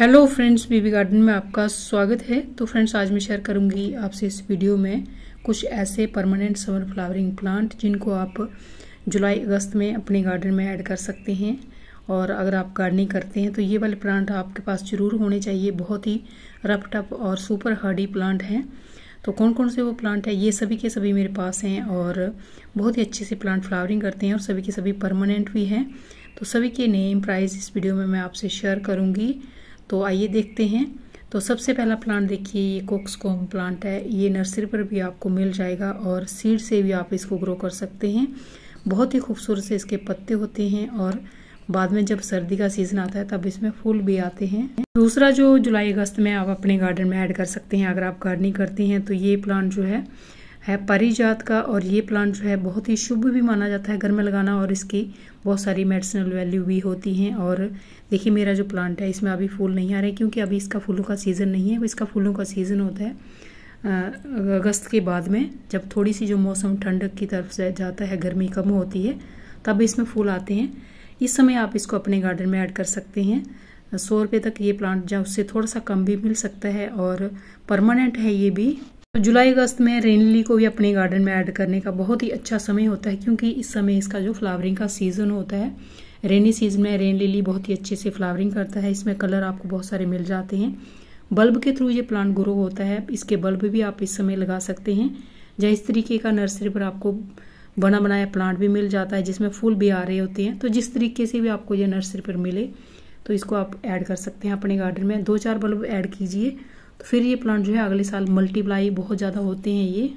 hello friends बीबी garden में आपका स्वागत है तो फ्रेंड्स आज मैं शेयर करूंगी आपसे इस वीडियो में कुछ ऐसे परमानेंट समर फ्लावरिंग प्लांट जिनको आप जुलाई अगस्त में अपने गार्डन में ऐड कर सकते हैं और अगर आप गार्डनिंग करते हैं तो ये वाले प्लांट आपके पास जरूर होने चाहिए बहुत ही रफ टप और सुपर हार्डी प्लांट हैं तो कौन कौन से वो प्लांट है ये सभी के सभी मेरे पास हैं और बहुत ही अच्छे से प्लांट फ्लावरिंग करते हैं और सभी के सभी परमानेंट भी हैं तो सभी के नेम प्राइस इस वीडियो में मैं आपसे शेयर करूँगी तो आइए देखते हैं तो सबसे पहला प्लांट देखिए ये कोक्सकॉम प्लांट है ये नर्सरी पर भी आपको मिल जाएगा और सीड से भी आप इसको ग्रो कर सकते हैं बहुत ही खूबसूरत से इसके पत्ते होते हैं और बाद में जब सर्दी का सीज़न आता है तब इसमें फूल भी आते हैं दूसरा जो जुलाई अगस्त में आप अपने गार्डन में ऐड कर सकते हैं अगर आप गार्डनिंग करते हैं तो ये प्लांट जो है है जात का और ये प्लांट जो है बहुत ही शुभ भी माना जाता है घर में लगाना और इसकी बहुत सारी मेडिसिनल वैल्यू भी होती हैं और देखिए मेरा जो प्लांट है इसमें अभी फूल नहीं आ रहे क्योंकि अभी इसका फूलों का सीज़न नहीं है इसका फूलों का सीज़न होता है अगस्त के बाद में जब थोड़ी सी जो मौसम ठंडक की तरफ से जाता है गर्मी कम होती है तब इसमें फूल आते हैं इस समय आप इसको अपने गार्डन में ऐड कर सकते हैं सौ रुपये तक ये प्लांट जहाँ उससे थोड़ा सा कम भी मिल सकता है और परमानेंट है ये भी तो जुलाई अगस्त में रेन लिली को भी अपने गार्डन में ऐड करने का बहुत ही अच्छा समय होता है क्योंकि इस समय इसका जो फ्लावरिंग का सीज़न होता है रेनी सीजन में रेन लिली बहुत ही अच्छे से फ्लावरिंग करता है इसमें कलर आपको बहुत सारे मिल जाते हैं बल्ब के थ्रू ये प्लांट ग्रो होता है इसके बल्ब भी आप इस समय लगा सकते हैं या इस तरीके का नर्सरी पर आपको बना बनाया प्लांट भी मिल जाता है जिसमें फूल भी आ रहे होते हैं तो जिस तरीके से भी आपको ये नर्सरी पर मिले तो इसको आप ऐड कर सकते हैं अपने गार्डन में दो चार बल्ब ऐड कीजिए तो फिर ये प्लांट जो है अगले साल मल्टीप्लाई बहुत ज़्यादा होते हैं ये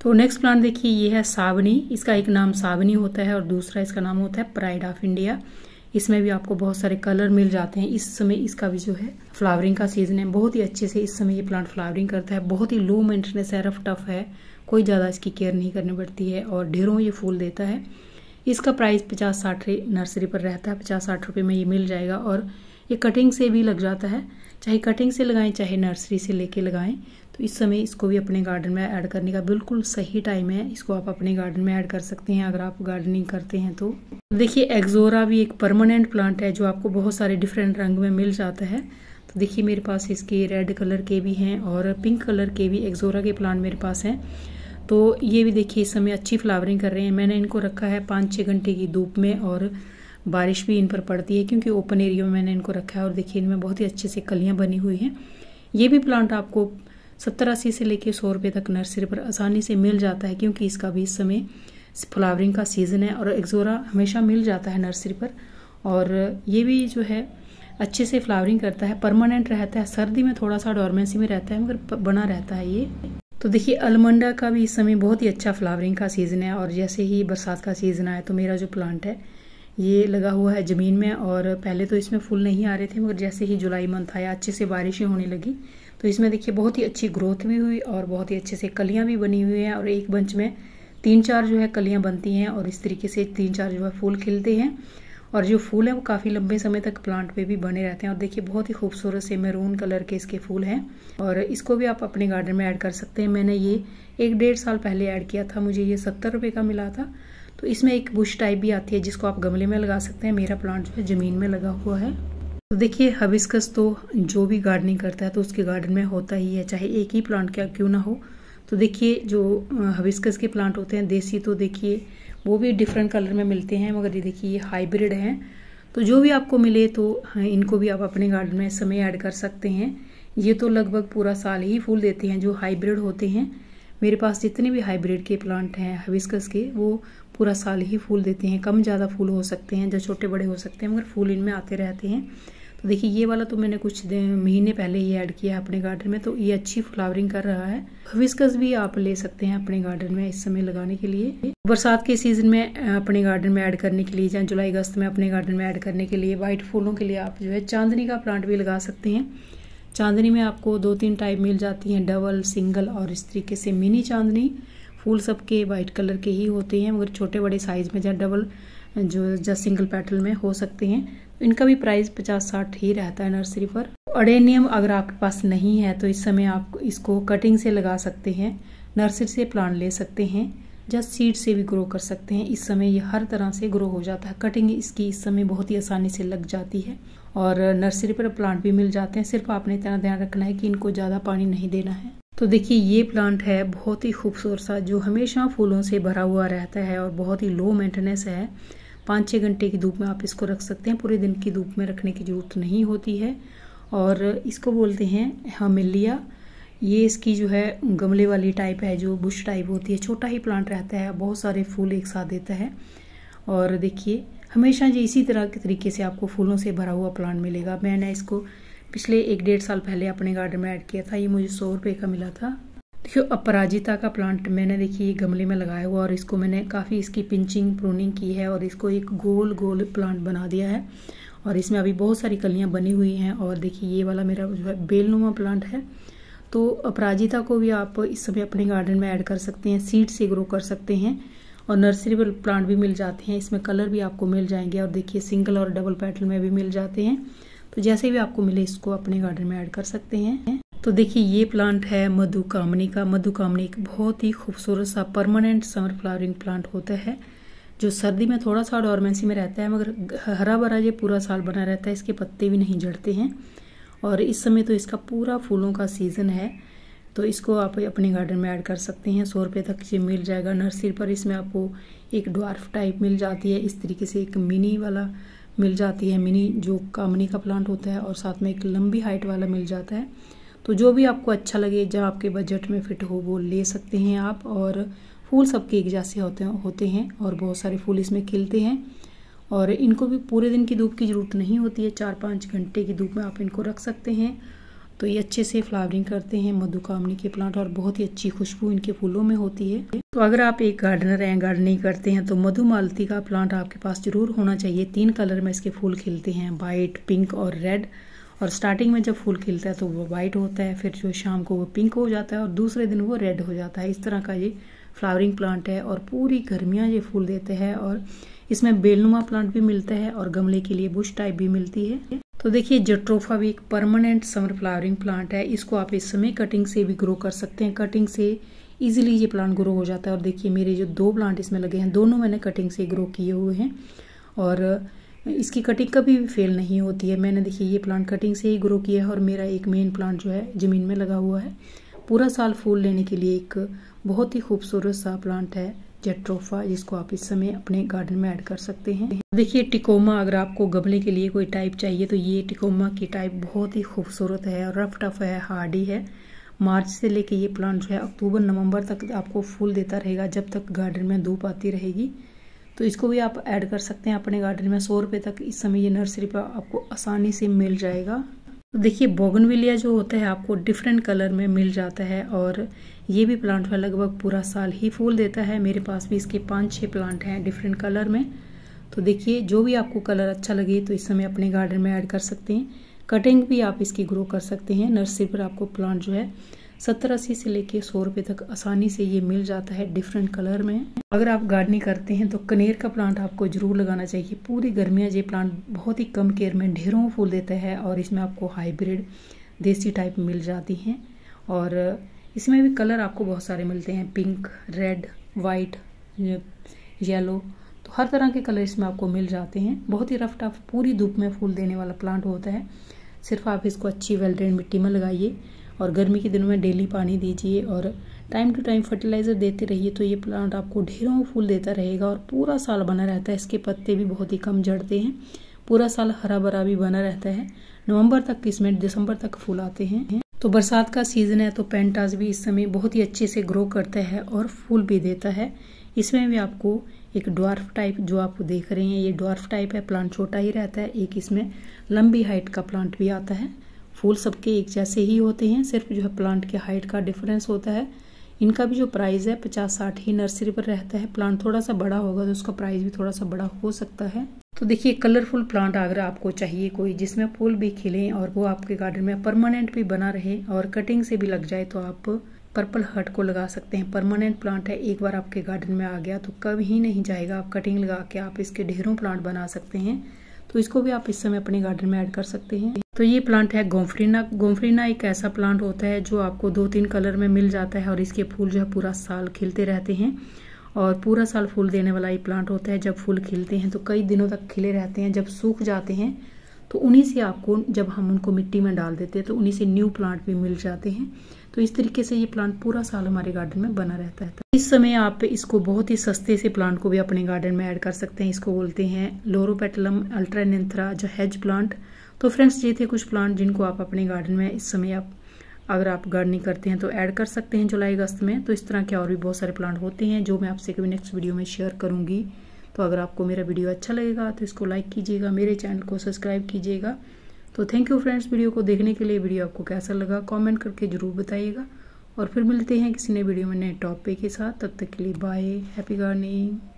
तो नेक्स्ट प्लांट देखिए ये है सावनी इसका एक नाम सावनी होता है और दूसरा इसका नाम होता है प्राइड ऑफ इंडिया इसमें भी आपको बहुत सारे कलर मिल जाते हैं इस समय इसका भी जो है फ्लावरिंग का सीजन है बहुत ही अच्छे से इस समय ये प्लांट फ्लावरिंग करता है बहुत ही लो मेंटेनेंस है रफ टफ है कोई ज़्यादा इसकी केयर नहीं करनी पड़ती है और ढेरों ये फूल देता है इसका प्राइस पचास साठ नर्सरी पर रहता है पचास साठ रुपये में ये मिल जाएगा और ये कटिंग से भी लग जाता है चाहे कटिंग से लगाएं चाहे नर्सरी से लेके लगाएं तो इस समय इसको भी अपने गार्डन में ऐड करने का बिल्कुल सही टाइम है इसको आप अपने गार्डन में ऐड कर सकते हैं अगर आप गार्डनिंग करते हैं तो देखिए एक्जोरा भी एक परमानेंट प्लांट है जो आपको बहुत सारे डिफरेंट रंग में मिल जाता है तो देखिए मेरे पास इसके रेड कलर के भी हैं और पिंक कलर के भी एक्जोरा के प्लांट मेरे पास हैं तो ये भी देखिए इस समय अच्छी फ्लावरिंग कर रहे हैं मैंने इनको रखा है पाँच छः घंटे की धूप में और बारिश भी इन पर पड़ती है क्योंकि ओपन एरिया में मैंने इनको रखा है और देखिए इनमें बहुत ही अच्छे से कलियाँ बनी हुई हैं ये भी प्लांट आपको सत्तर अस्सी से लेकर सौ रुपये तक नर्सरी पर आसानी से मिल जाता है क्योंकि इसका भी इस समय फ्लावरिंग का सीज़न है और एक्जोरा हमेशा मिल जाता है नर्सरी पर और ये भी जो है अच्छे से फ्लावरिंग करता है परमानेंट रहता है सर्दी में थोड़ा सा डॉर्मेंसी में रहता है मगर बना रहता है ये तो देखिए अलमंडा का भी इस समय बहुत ही अच्छा फ्लावरिंग का सीज़न है और जैसे ही बरसात का सीज़न आए तो मेरा जो प्लांट है ये लगा हुआ है ज़मीन में और पहले तो इसमें फूल नहीं आ रहे थे मगर जैसे ही जुलाई मंथ आया अच्छे से बारिशें होने लगी तो इसमें देखिए बहुत ही अच्छी ग्रोथ भी हुई और बहुत ही अच्छे से कलियाँ भी बनी हुई हैं और एक बंच में तीन चार जो है कलियाँ बनती हैं और इस तरीके से तीन चार जो है फूल खिलते हैं और जो फूल हैं वो काफ़ी लंबे समय तक प्लांट पे भी बने रहते हैं और देखिए बहुत ही खूबसूरत से मैरून कलर के इसके फूल हैं और इसको भी आप अपने गार्डन में ऐड कर सकते हैं मैंने ये एक डेढ़ साल पहले ऐड किया था मुझे ये सत्तर रुपये का मिला था तो इसमें एक बुश टाइप भी आती है जिसको आप गमले में लगा सकते हैं मेरा प्लांट जो है ज़मीन में लगा हुआ है तो देखिए हबिस्कस तो जो भी गार्डनिंग करता है तो उसके गार्डन में होता ही है चाहे एक ही प्लांट क्या क्यों ना हो तो देखिए जो हबिस्कस के प्लांट होते हैं देसी तो देखिए वो भी डिफरेंट कलर में मिलते हैं मगर ये देखिए ये हाइब्रिड हैं तो जो भी आपको मिले तो इनको भी आप अपने गार्डन में समय ऐड कर सकते हैं ये तो लगभग पूरा साल ही फूल देते हैं जो हाइब्रिड होते हैं मेरे पास जितने भी हाइब्रिड के प्लांट हैं हविस्कस के वो पूरा साल ही फूल देते हैं कम ज़्यादा फूल हो सकते हैं जो छोटे बड़े हो सकते हैं मगर फूल इनमें आते रहते हैं तो देखिए ये वाला तो मैंने कुछ महीने पहले ही ऐड किया अपने गार्डन में तो ये अच्छी फ्लावरिंग कर रहा है हविस्कस भी आप ले सकते हैं अपने गार्डन में इस समय लगाने के लिए बरसात के सीजन में अपने गार्डन में ऐड करने के लिए या जुलाई अगस्त में अपने गार्डन में ऐड करने के लिए व्हाइट फूलों के लिए आप जो है चांदनी का प्लांट भी लगा सकते हैं चांदनी में आपको दो तीन टाइप मिल जाती हैं डबल सिंगल और इस तरीके से मिनी चांदनी फूल सबके वाइट कलर के ही होते हैं मगर छोटे बड़े साइज़ में जहाँ डबल जो जहाँ सिंगल पैटर्न में हो सकते हैं इनका भी प्राइस पचास साठ ही रहता है नर्सरी पर अडेनियम अगर आपके पास नहीं है तो इस समय आप इसको कटिंग से लगा सकते हैं नर्सरी से प्लांट ले सकते हैं या सीड से भी ग्रो कर सकते हैं इस समय ये हर तरह से ग्रो हो जाता है कटिंग इसकी इस समय बहुत ही आसानी से लग जाती है और नर्सरी पर प्लांट भी मिल जाते हैं सिर्फ आपने इतना ध्यान रखना है कि इनको ज़्यादा पानी नहीं देना है तो देखिए ये प्लांट है बहुत ही खूबसूरत सा जो हमेशा फूलों से भरा हुआ रहता है और बहुत ही लो मेंटेनेंस है पाँच छः घंटे की धूप में आप इसको रख सकते हैं पूरे दिन की धूप में रखने की ज़रूरत नहीं होती है और इसको बोलते हैं हमिलिया ये इसकी जो है गमले वाली टाइप है जो बुश टाइप होती है छोटा ही प्लांट रहता है बहुत सारे फूल एक साथ देता है और देखिए हमेशा जी इसी तरह के तरीके से आपको फूलों से भरा हुआ प्लांट मिलेगा मैंने इसको पिछले एक डेढ़ साल पहले अपने गार्डन में ऐड किया था ये मुझे सौ रुपये का मिला था देखियो अपराजिता का प्लांट मैंने देखिए गमले में लगाया हुआ और इसको मैंने काफ़ी इसकी पिंचिंग प्रूनिंग की है और इसको एक गोल गोल प्लांट बना दिया है और इसमें अभी बहुत सारी कलियाँ बनी हुई हैं और देखिए ये वाला मेरा जो है बेलनुमा प्लांट है तो अपराजिता को भी आप इस समय अपने गार्डन में ऐड कर सकते हैं सीड से ग्रो कर सकते हैं और नर्सरीबल प्लांट भी मिल जाते हैं इसमें कलर भी आपको मिल जाएंगे और देखिए सिंगल और डबल पेटल में भी मिल जाते हैं तो जैसे भी आपको मिले इसको अपने गार्डन में ऐड कर सकते हैं तो देखिए ये प्लांट है मधु कामनी का मधु कामनी एक बहुत ही खूबसूरत सा परमानेंट समर फ्लावरिंग प्लांट होता है जो सर्दी में थोड़ा सा डॉर्मेंसी में रहता है मगर हरा भरा ये पूरा साल बना रहता है इसके पत्ते भी नहीं जड़ते हैं और इस समय तो इसका पूरा फूलों का सीज़न है तो इसको आप अपने गार्डन में ऐड कर सकते हैं सौ रुपये तक ये मिल जाएगा नर्सरी पर इसमें आपको एक डॉर्फ टाइप मिल जाती है इस तरीके से एक मिनी वाला मिल जाती है मिनी जो कामनी का प्लांट होता है और साथ में एक लंबी हाइट वाला मिल जाता है तो जो भी आपको अच्छा लगे जब आपके बजट में फिट हो वो ले सकते हैं आप और फूल सबके एक जैसे होते होते हैं और बहुत सारे फूल इसमें खिलते हैं और इनको भी पूरे दिन की धूप की ज़रूरत नहीं होती है चार पाँच घंटे की धूप में आप इनको रख सकते हैं तो ये अच्छे से फ्लावरिंग करते हैं मधु कामनी के प्लांट और बहुत ही अच्छी खुशबू इनके फूलों में होती है तो अगर आप एक गार्डनर हैं गार्डनिंग करते हैं तो मधुमालती का प्लांट आपके पास जरूर होना चाहिए तीन कलर में इसके फूल खिलते हैं वाइट पिंक और रेड और स्टार्टिंग में जब फूल खिलता है तो वो वाइट होता है फिर जो शाम को वो पिंक हो जाता है और दूसरे दिन वो रेड हो जाता है इस तरह का ये फ्लावरिंग प्लांट है और पूरी गर्मियाँ ये फूल देते हैं और इसमें बेलनुमा प्लांट भी मिलता है और गमले के लिए बुश टाइप भी मिलती है तो देखिए जट्रोफा भी एक परमानेंट समर फ्लावरिंग प्लांट है इसको आप इस समय कटिंग से भी ग्रो कर सकते हैं कटिंग से इजीली ये प्लांट ग्रो हो जाता है और देखिए मेरे जो दो प्लांट इसमें लगे हैं दोनों मैंने कटिंग से ग्रो किए हुए हैं और इसकी कटिंग कभी भी फेल नहीं होती है मैंने देखिए ये प्लांट कटिंग से ही ग्रो किया है और मेरा एक मेन प्लांट जो है ज़मीन में लगा हुआ है पूरा साल फूल लेने के लिए एक बहुत ही खूबसूरत सा प्लांट है जेट्रोफा जिसको आप इस समय अपने गार्डन में ऐड कर सकते हैं देखिए टिकोमा अगर आपको गमले के लिए कोई टाइप चाहिए तो ये टिकोमा की टाइप बहुत ही खूबसूरत है और रफ टफ है हार्डी है मार्च से लेके ये प्लांट जो है अक्टूबर नवंबर तक आपको फूल देता रहेगा जब तक गार्डन में धूप आती रहेगी तो इसको भी आप ऐड कर सकते हैं अपने गार्डन में सौ रुपये तक इस समय ये नर्सरी पर आपको आसानी से मिल जाएगा देखिए बोगनविलिया जो होता है आपको डिफरेंट कलर में मिल जाता है और ये भी प्लांट जो है लगभग पूरा साल ही फूल देता है मेरे पास भी इसके पाँच छः प्लांट हैं डिफरेंट कलर में तो देखिए जो भी आपको कलर अच्छा लगे तो इस समय अपने गार्डन में ऐड कर सकते हैं कटिंग भी आप इसकी ग्रो कर सकते हैं नर्सरी पर आपको प्लांट जो है सत्तर अस्सी से लेके सौ रुपये तक आसानी से ये मिल जाता है डिफरेंट कलर में अगर आप गार्डनिंग करते हैं तो कनेर का प्लांट आपको जरूर लगाना चाहिए पूरी गर्मियाँ ये प्लांट बहुत ही कम केयर में ढेरों फूल देता है और इसमें आपको हाईब्रिड देसी टाइप मिल जाती हैं और इसमें भी कलर आपको बहुत सारे मिलते हैं पिंक रेड वाइट येलो तो हर तरह के कलर इसमें आपको मिल जाते हैं बहुत ही रफ टफ पूरी धूप में फूल देने वाला प्लांट होता है सिर्फ आप इसको अच्छी वेल ड्रेन मिट्टी में लगाइए और गर्मी के दिनों में डेली पानी दीजिए और टाइम टू टाइम फर्टिलाइज़र देते रहिए तो ये प्लांट आपको ढेरों फूल देता रहेगा और पूरा साल बना रहता है इसके पत्ते भी बहुत ही कम झड़ते हैं पूरा साल हरा भरा भी बना रहता है नवंबर तक इसमें दिसंबर तक फूल आते हैं तो बरसात का सीज़न है तो पेंटास भी इस समय बहुत ही अच्छे से ग्रो करता है और फूल भी देता है इसमें भी आपको एक डॉर्फ टाइप जो आप देख रहे हैं ये डॉर्फ टाइप है प्लांट छोटा ही रहता है एक इसमें लंबी हाइट का प्लांट भी आता है फूल सबके एक जैसे ही होते हैं सिर्फ जो है प्लांट के हाइट का डिफरेंस होता है इनका भी जो प्राइस है पचास साठ ही नर्सरी पर रहता है प्लांट थोड़ा सा बड़ा होगा तो उसका प्राइस भी थोड़ा सा बड़ा हो सकता है तो देखिए कलरफुल प्लांट अगर आपको चाहिए कोई जिसमें फूल भी खिलें और वो आपके गार्डन में परमानेंट भी बना रहे और कटिंग से भी लग जाए तो आप पर्पल हर्ट को लगा सकते हैं परमानेंट प्लांट है एक बार आपके गार्डन में आ गया तो कभी नहीं जाएगा आप कटिंग लगा के आप इसके ढेरों प्लांट बना सकते हैं तो इसको भी आप इस समय अपने गार्डन में ऐड कर सकते हैं तो ये प्लांट है गोम्फरीना गोम्फरीना एक ऐसा प्लांट होता है जो आपको दो तीन कलर में मिल जाता है और इसके फूल जो है पूरा साल खिलते रहते हैं और पूरा साल फूल देने वाला ये प्लांट होता है जब फूल खिलते हैं तो कई दिनों तक खिले रहते हैं जब सूख जाते हैं तो उन्हीं से आपको जब हम उनको मिट्टी में डाल देते हैं तो उन्हीं से न्यू प्लांट भी मिल जाते हैं तो इस तरीके से ये प्लांट पूरा साल हमारे गार्डन में बना रहता है इस समय आप इसको बहुत ही सस्ते से प्लांट को भी अपने गार्डन में ऐड कर सकते हैं इसको बोलते हैं लोरोपेटलम अल्ट्रानेंथ्रा जो हैज प्लांट तो फ्रेंड्स ये थे कुछ प्लांट जिनको आप अपने गार्डन में इस समय आप अगर आप गार्डनिंग करते हैं तो ऐड कर सकते हैं जुलाई अगस्त में तो इस तरह के और भी बहुत सारे प्लांट होते हैं जो मैं आपसे कभी नेक्स्ट वीडियो में शेयर करूँगी तो अगर आपको मेरा वीडियो अच्छा लगेगा तो इसको लाइक कीजिएगा मेरे चैनल को सब्सक्राइब कीजिएगा तो थैंक यू फ्रेंड्स वीडियो को देखने के लिए वीडियो आपको कैसा लगा कॉमेंट करके ज़रूर बताइएगा और फिर मिलते हैं किसी नए वीडियो में नए टॉपिक के साथ तब तक के लिए बाय हैप्पी गार्डनिंग